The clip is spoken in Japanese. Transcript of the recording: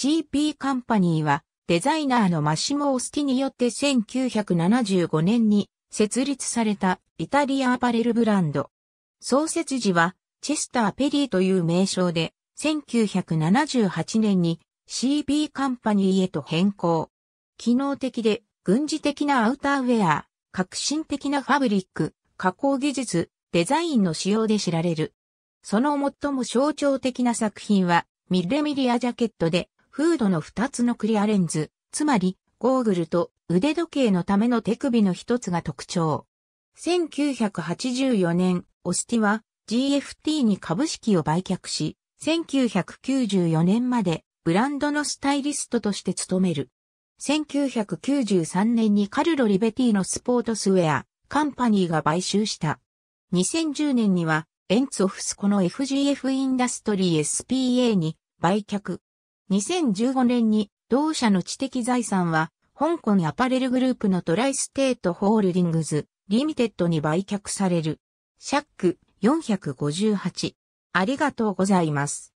CP カンパニーはデザイナーのマシモ・オスティによって1975年に設立されたイタリアアパレルブランド。創設時はチェスター・ペリーという名称で1978年に CP カンパニーへと変更。機能的で軍事的なアウターウェア、革新的なファブリック、加工技術、デザインの仕様で知られる。その最も象徴的な作品はミッレミリアジャケットでフードの二つのクリアレンズ、つまり、ゴーグルと腕時計のための手首の一つが特徴。1984年、オスティは GFT に株式を売却し、1994年までブランドのスタイリストとして務める。1993年にカルロ・リベティのスポートスウェア、カンパニーが買収した。2010年には、エンツオフスコの FGF インダストリー SPA に売却。2015年に同社の知的財産は香港アパレルグループのトライステートホールディングズリミテッドに売却される。シャック458。ありがとうございます。